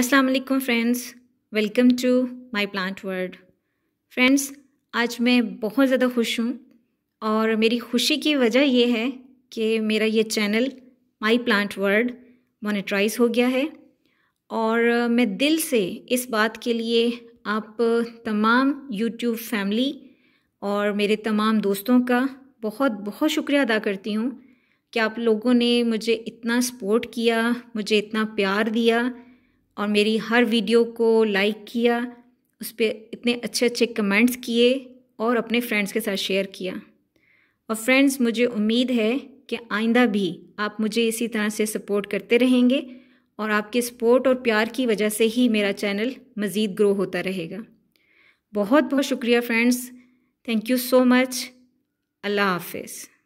अस्सलाम वालेकुम friends welcome to my plant world friends आज मैं बहुत ज़्यादा खुश हूँ और मेरी खुशी की वजह यह है कि मेरा ये channel my plant world monetize हो गया है और मैं दिल से इस बात के लिए आप तमाम यूट्यूब फैमिली और मेरे तमाम दोस्तों का बहुत बहुत शुक्रिया अदा करती हूँ कि आप लोगों ने मुझे इतना सपोर्ट किया मुझे इतना प्यार दिया और मेरी हर वीडियो को लाइक किया उस पर इतने अच्छे अच्छे कमेंट्स किए और अपने फ्रेंड्स के साथ शेयर किया और फ्रेंड्स मुझे उम्मीद है कि आइंदा भी आप मुझे इसी तरह से सपोर्ट करते रहेंगे और आपके सपोर्ट और प्यार की वजह से ही मेरा चैनल मज़ीद ग्रो होता रहेगा बहुत बहुत शुक्रिया friends thank you so much अल्लाह हाफिज़